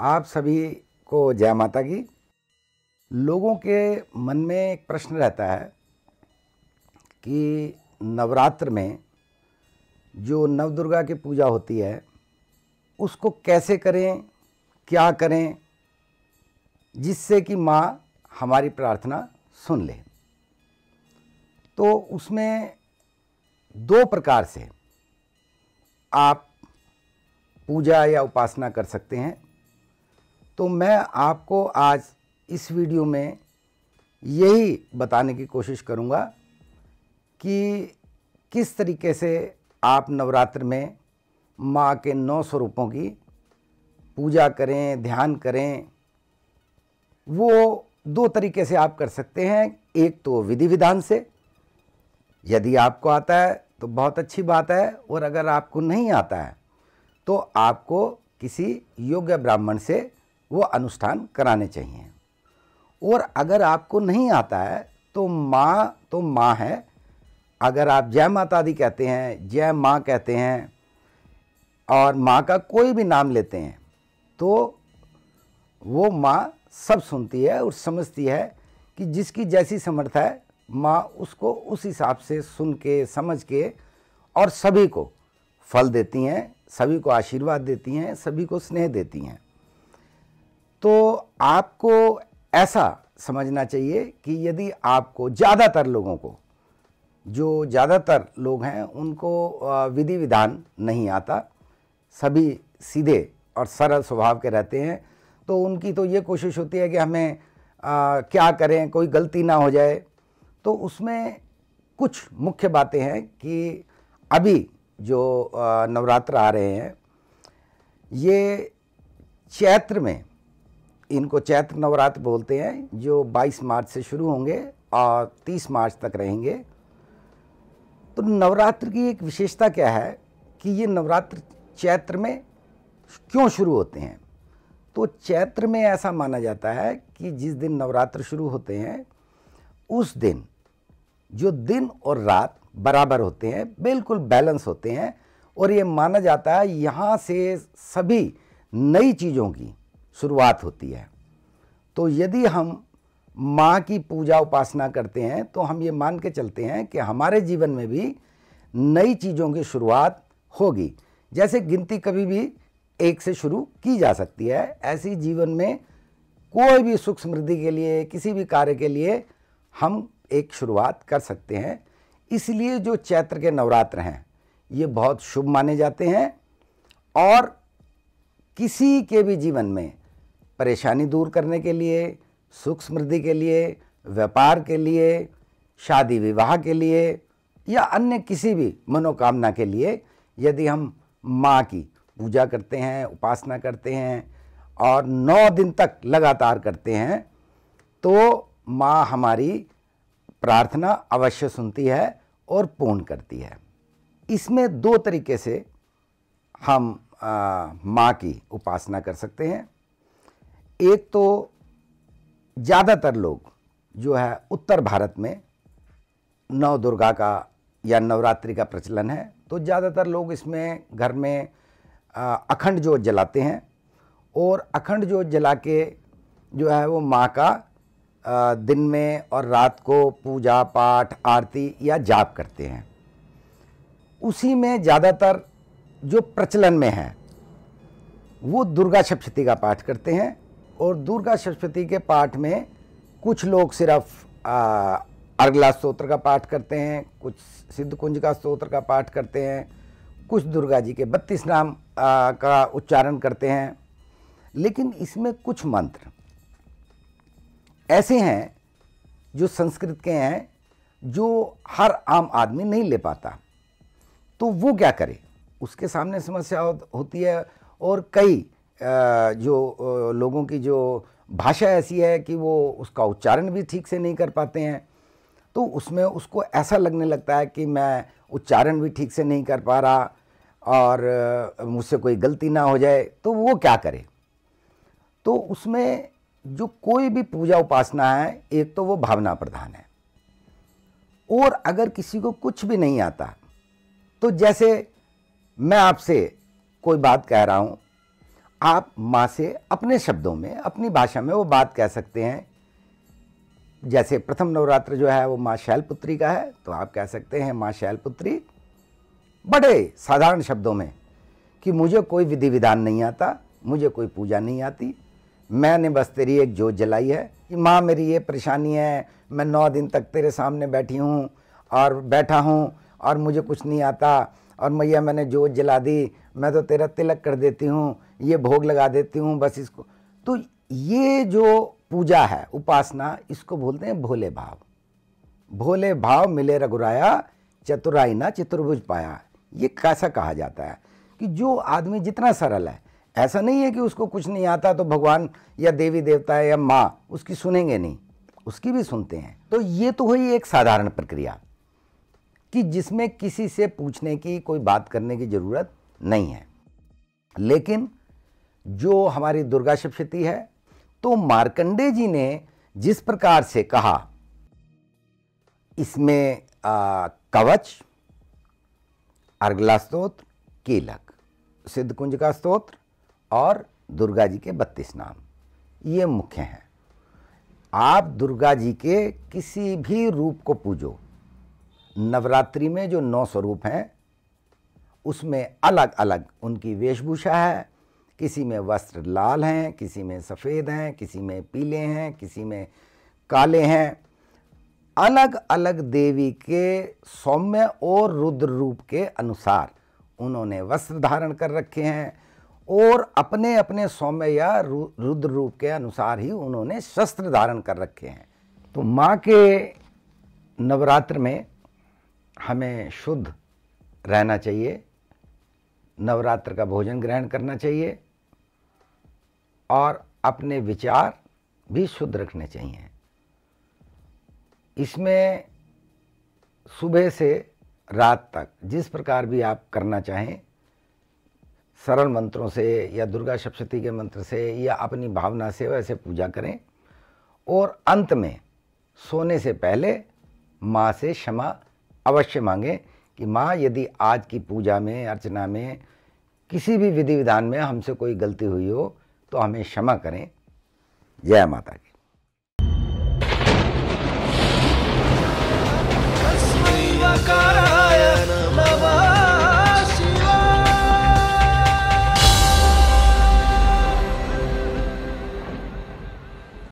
आप सभी को जय माता की लोगों के मन में एक प्रश्न रहता है कि नवरात्र में जो नवदुर्गा की पूजा होती है उसको कैसे करें क्या करें जिससे कि माँ हमारी प्रार्थना सुन ले तो उसमें दो प्रकार से आप पूजा या उपासना कर सकते हैं तो मैं आपको आज इस वीडियो में यही बताने की कोशिश करूँगा कि किस तरीके से आप नवरात्र में माँ के नौ स्वरूपों की पूजा करें ध्यान करें वो दो तरीके से आप कर सकते हैं एक तो विधि विधान से यदि आपको आता है तो बहुत अच्छी बात है और अगर आपको नहीं आता है तो आपको किसी योग्य ब्राह्मण से वो अनुष्ठान कराने चाहिए और अगर आपको नहीं आता है तो माँ तो माँ है अगर आप जय माता दी कहते हैं जय माँ कहते हैं और माँ का कोई भी नाम लेते हैं तो वो माँ सब सुनती है और समझती है कि जिसकी जैसी समर्थ है माँ उसको उस हिसाब से सुन के समझ के और सभी को फल देती हैं सभी को आशीर्वाद देती हैं सभी को स्नेह देती हैं तो आपको ऐसा समझना चाहिए कि यदि आपको ज़्यादातर लोगों को जो ज़्यादातर लोग हैं उनको विधि विधान नहीं आता सभी सीधे और सरल स्वभाव के रहते हैं तो उनकी तो ये कोशिश होती है कि हमें आ, क्या करें कोई गलती ना हो जाए तो उसमें कुछ मुख्य बातें हैं कि अभी जो नवरात्र आ रहे हैं ये चैत्र में इनको चैत्र नवरात्र बोलते हैं जो 22 मार्च से शुरू होंगे और 30 मार्च तक रहेंगे तो नवरात्र की एक विशेषता क्या है कि ये नवरात्र चैत्र में क्यों शुरू होते हैं तो चैत्र में ऐसा माना जाता है कि जिस दिन नवरात्र शुरू होते हैं उस दिन जो दिन और रात बराबर होते हैं बिल्कुल बैलेंस होते हैं और ये माना जाता है यहाँ से सभी नई चीज़ों की शुरुआत होती है तो यदि हम माँ की पूजा उपासना करते हैं तो हम ये मान के चलते हैं कि हमारे जीवन में भी नई चीज़ों की शुरुआत होगी जैसे गिनती कभी भी एक से शुरू की जा सकती है ऐसी जीवन में कोई भी सुख समृद्धि के लिए किसी भी कार्य के लिए हम एक शुरुआत कर सकते हैं इसलिए जो चैत्र के नवरात्र हैं ये बहुत शुभ माने जाते हैं और किसी के भी जीवन में परेशानी दूर करने के लिए सुख समृद्धि के लिए व्यापार के लिए शादी विवाह के लिए या अन्य किसी भी मनोकामना के लिए यदि हम माँ की पूजा करते हैं उपासना करते हैं और नौ दिन तक लगातार करते हैं तो माँ हमारी प्रार्थना अवश्य सुनती है और पूर्ण करती है इसमें दो तरीके से हम माँ की उपासना कर सकते हैं एक तो ज़्यादातर लोग जो है उत्तर भारत में नव दुर्गा का या नवरात्रि का प्रचलन है तो ज़्यादातर लोग इसमें घर में अखंड जोत जलाते हैं और अखंड जोत जला के जो है वो माँ का दिन में और रात को पूजा पाठ आरती या जाप करते हैं उसी में ज़्यादातर जो प्रचलन में है वो दुर्गा सप्तशती का पाठ करते हैं और दुर्गा सरस्वती के पाठ में कुछ लोग सिर्फ अर्गला स्त्रोत्र का पाठ करते हैं कुछ सिद्ध कुंज का स्त्रोत्र का पाठ करते हैं कुछ दुर्गा जी के बत्तीस नाम आ, का उच्चारण करते हैं लेकिन इसमें कुछ मंत्र ऐसे हैं जो संस्कृत के हैं जो हर आम आदमी नहीं ले पाता तो वो क्या करे उसके सामने समस्या होती है और कई जो लोगों की जो भाषा ऐसी है कि वो उसका उच्चारण भी ठीक से नहीं कर पाते हैं तो उसमें उसको ऐसा लगने लगता है कि मैं उच्चारण भी ठीक से नहीं कर पा रहा और मुझसे कोई गलती ना हो जाए तो वो क्या करे तो उसमें जो कोई भी पूजा उपासना है एक तो वो भावना प्रधान है और अगर किसी को कुछ भी नहीं आता तो जैसे मैं आपसे कोई बात कह रहा हूँ आप माँ से अपने शब्दों में अपनी भाषा में वो बात कह सकते हैं जैसे प्रथम नवरात्र जो है वो माँ शैलपुत्री का है तो आप कह सकते हैं माँ शैलपुत्री बड़े साधारण शब्दों में कि मुझे कोई विधि विधान नहीं आता मुझे कोई पूजा नहीं आती मैंने बस तेरी एक जोत जलाई है कि माँ मेरी ये परेशानी है मैं नौ दिन तक तेरे सामने बैठी हूँ और बैठा हूँ और मुझे कुछ नहीं आता और मैया मैंने जोत जला दी मैं तो तेरा तिलक कर देती हूँ ये भोग लगा देती हूँ बस इसको तो ये जो पूजा है उपासना इसको बोलते हैं भोले भाव भोले भाव मिले रघुराया चतुराई ना चतुर्भुज पाया ये कैसा कहा जाता है कि जो आदमी जितना सरल है ऐसा नहीं है कि उसको कुछ नहीं आता तो भगवान या देवी देवता या माँ उसकी सुनेंगे नहीं उसकी भी सुनते हैं तो ये तो हुई एक साधारण प्रक्रिया कि जिसमें किसी से पूछने की कोई बात करने की ज़रूरत नहीं है लेकिन जो हमारी दुर्गा सप्शती है तो मार्कंडे जी ने जिस प्रकार से कहा इसमें आ, कवच अर्गला स्त्रोत्र कीलक सिद्ध कुंज का स्त्रोत्र और दुर्गा जी के बत्तीस नाम ये मुख्य हैं आप दुर्गा जी के किसी भी रूप को पूजो नवरात्रि में जो नौ स्वरूप हैं उसमें अलग अलग उनकी वेशभूषा है किसी में वस्त्र लाल हैं किसी में सफ़ेद हैं किसी में पीले हैं किसी में काले हैं अलग अलग देवी के सौम्य और रुद्र रूप के अनुसार उन्होंने वस्त्र धारण कर रखे हैं और अपने अपने सौम्य या रुद्र रूप के अनुसार ही उन्होंने शस्त्र धारण कर रखे हैं तो माँ के नवरात्र में हमें शुद्ध रहना चाहिए नवरात्र का भोजन ग्रहण करना चाहिए और अपने विचार भी शुद्ध रखने चाहिए इसमें सुबह से रात तक जिस प्रकार भी आप करना चाहें सरल मंत्रों से या दुर्गा सप्शती के मंत्र से या अपनी भावना से वैसे पूजा करें और अंत में सोने से पहले माँ से क्षमा अवश्य मांगें कि माँ यदि आज की पूजा में अर्चना में किसी भी विधि विधान में हमसे कोई गलती हुई हो तो हमें क्षमा करें जय माता की cara